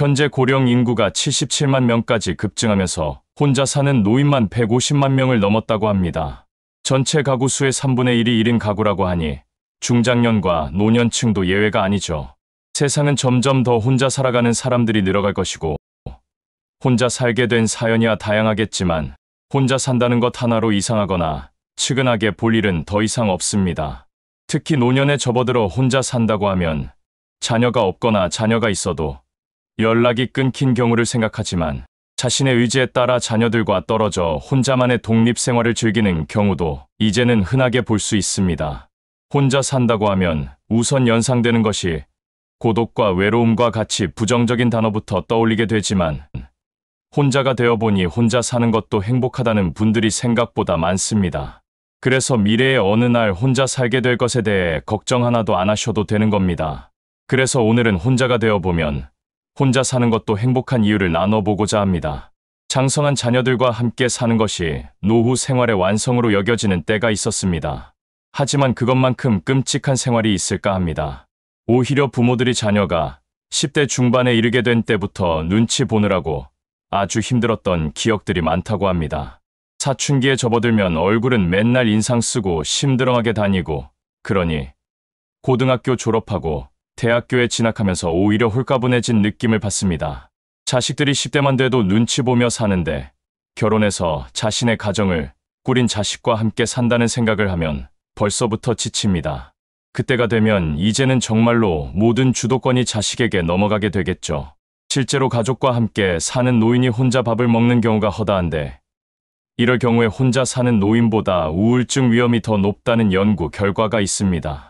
현재 고령 인구가 77만 명까지 급증하면서 혼자 사는 노인만 150만 명을 넘었다고 합니다. 전체 가구 수의 3분의 1이 1인 가구라고 하니 중장년과 노년층도 예외가 아니죠. 세상은 점점 더 혼자 살아가는 사람들이 늘어갈 것이고 혼자 살게 된 사연이야 다양하겠지만 혼자 산다는 것 하나로 이상하거나 측은하게 볼 일은 더 이상 없습니다. 특히 노년에 접어들어 혼자 산다고 하면 자녀가 없거나 자녀가 있어도 연락이 끊긴 경우를 생각하지만 자신의 의지에 따라 자녀들과 떨어져 혼자만의 독립 생활을 즐기는 경우도 이제는 흔하게 볼 수 있습니다. 혼자 산다고 하면 우선 연상되는 것이 고독과 외로움과 같이 부정적인 단어부터 떠올리게 되지만 혼자가 되어보니 혼자 사는 것도 행복하다는 분들이 생각보다 많습니다. 그래서 미래의 어느 날 혼자 살게 될 것에 대해 걱정 하나도 안 하셔도 되는 겁니다. 그래서 오늘은 혼자가 되어보면 혼자 사는 것도 행복한 이유를 나눠보고자 합니다. 장성한 자녀들과 함께 사는 것이 노후 생활의 완성으로 여겨지는 때가 있었습니다. 하지만 그것만큼 끔찍한 생활이 있을까 합니다. 오히려 부모들이 자녀가 10대 중반에 이르게 된 때부터 눈치 보느라고 아주 힘들었던 기억들이 많다고 합니다. 사춘기에 접어들면 얼굴은 맨날 인상 쓰고 심드렁하게 다니고 그러니 고등학교 졸업하고 대학교에 진학하면서 오히려 홀가분해진 느낌을 받습니다. 자식들이 10대만 돼도 눈치 보며 사는데 결혼해서 자신의 가정을 꾸린 자식과 함께 산다는 생각을 하면 벌써부터 지칩니다. 그때가 되면 이제는 정말로 모든 주도권이 자식에게 넘어가게 되겠죠. 실제로 가족과 함께 사는 노인이 혼자 밥을 먹는 경우가 허다한데 이럴 경우에 혼자 사는 노인보다 우울증 위험이 더 높다는 연구 결과가 있습니다.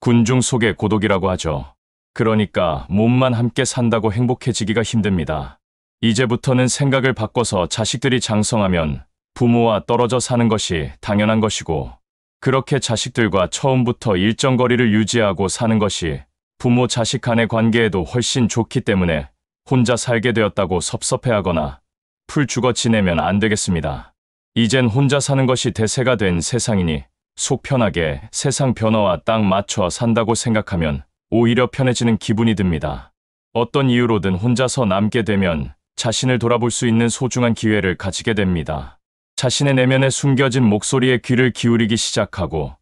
군중 속의 고독이라고 하죠. 그러니까 몸만 함께 산다고 행복해지기가 힘듭니다. 이제부터는 생각을 바꿔서 자식들이 장성하면 부모와 떨어져 사는 것이 당연한 것이고 그렇게 자식들과 처음부터 일정 거리를 유지하고 사는 것이 부모 자식 간의 관계에도 훨씬 좋기 때문에 혼자 살게 되었다고 섭섭해하거나 풀 죽어 지내면 안 되겠습니다. 이젠 혼자 사는 것이 대세가 된 세상이니 속 편하게 세상 변화와 딱 맞춰 산다고 생각하면 오히려 편해지는 기분이 듭니다. 어떤 이유로든 혼자서 남게 되면 자신을 돌아볼 수 있는 소중한 기회를 가지게 됩니다. 자신의 내면에 숨겨진 목소리에 귀를 기울이기 시작하고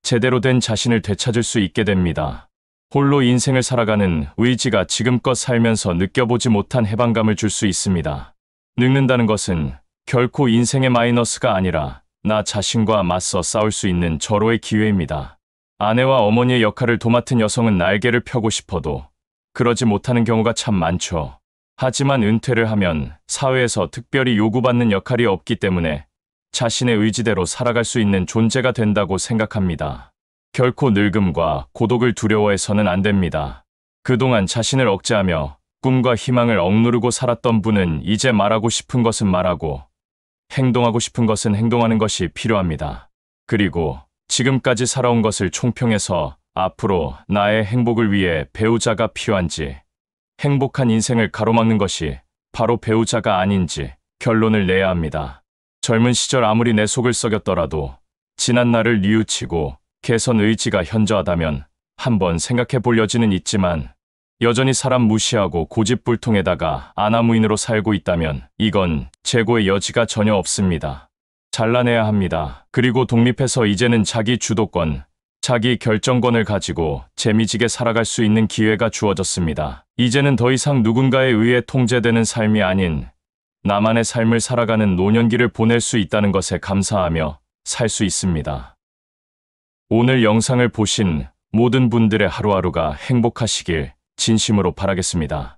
제대로 된 자신을 되찾을 수 있게 됩니다. 홀로 인생을 살아가는 의지가 지금껏 살면서 느껴보지 못한 해방감을 줄 수 있습니다. 늙는다는 것은 결코 인생의 마이너스가 아니라 나 자신과 맞서 싸울 수 있는 절호의 기회입니다. 아내와 어머니의 역할을 도맡은 여성은 날개를 펴고 싶어도 그러지 못하는 경우가 참 많죠. 하지만 은퇴를 하면 사회에서 특별히 요구받는 역할이 없기 때문에 자신의 의지대로 살아갈 수 있는 존재가 된다고 생각합니다. 결코 늙음과 고독을 두려워해서는 안 됩니다. 그동안 자신을 억제하며 꿈과 희망을 억누르고 살았던 분은 이제 말하고 싶은 것은 말하고 행동하고 싶은 것은 행동하는 것이 필요합니다. 그리고 지금까지 살아온 것을 총평해서 앞으로 나의 행복을 위해 배우자가 필요한지 행복한 인생을 가로막는 것이 바로 배우자가 아닌지 결론을 내야 합니다. 젊은 시절 아무리 내 속을 썩였더라도 지난 날을 뉘우치고 개선 의지가 현저하다면 한번 생각해 볼 여지는 있지만 여전히 사람 무시하고 고집불통에다가 아나무인으로 살고 있다면 이건 재고의 여지가 전혀 없습니다. 잘라내야 합니다. 그리고 독립해서 이제는 자기 주도권, 자기 결정권을 가지고 재미지게 살아갈 수 있는 기회가 주어졌습니다. 이제는 더 이상 누군가에 의해 통제되는 삶이 아닌 나만의 삶을 살아가는 노년기를 보낼 수 있다는 것에 감사하며 살 수 있습니다. 오늘 영상을 보신 모든 분들의 하루하루가 행복하시길 진심으로 바라겠습니다.